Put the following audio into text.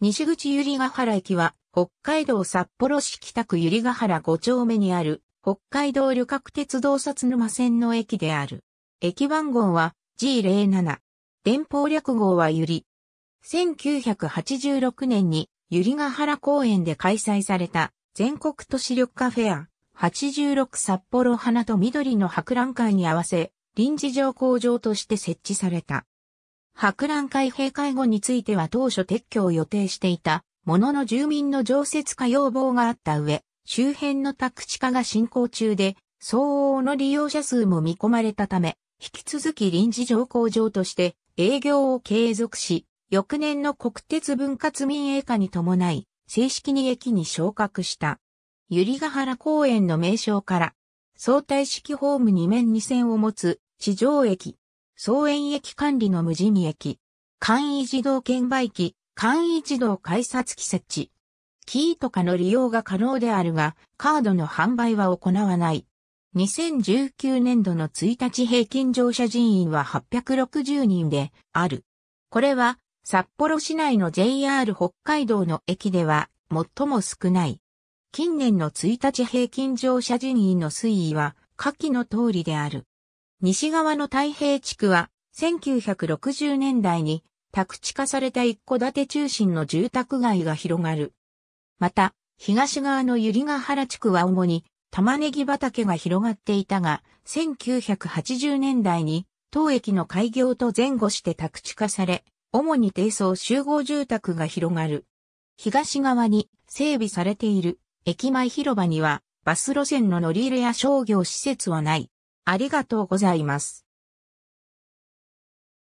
西口百合ヶ原駅は、北海道札幌市北区百合ヶ原5丁目にある、北海道旅客鉄道札沼線の駅である。駅番号は G07。電報略号はゆり。1986年に、ゆりが原公園で開催された、全国都市緑化フェア、86札幌花と緑の博覧会に合わせ、臨時乗降場として設置された。博覧会閉会後については当初撤去を予定していた、ものの住民の常設化要望があった上、周辺の宅地化が進行中で、相応の利用者数も見込まれたため、引き続き臨時乗降場として営業を継続し、翌年の国鉄分割民営化に伴い、正式に駅に昇格した。百合ヶ原公園の名称から、相対式ホーム2面2線を持つ地上駅、総園駅管理の無人駅、簡易自動券売機、簡易自動改札機設置。キーとかの利用が可能であるが、カードの販売は行わない。2019年度の1日平均乗車人員は860人である。これは札幌市内の JR 北海道の駅では最も少ない。近年の1日平均乗車人員の推移は下記の通りである。西側の太平地区は、1960年代に宅地化された一戸建て中心の住宅街が広がる。また、東側の百合ヶ原地区は主に玉ねぎ畑が広がっていたが、1980年代に当駅の開業と前後して宅地化され、主に低層集合住宅が広がる。東側に整備されている駅前広場にはバス路線の乗り入れや商業施設はない。ありがとうございます。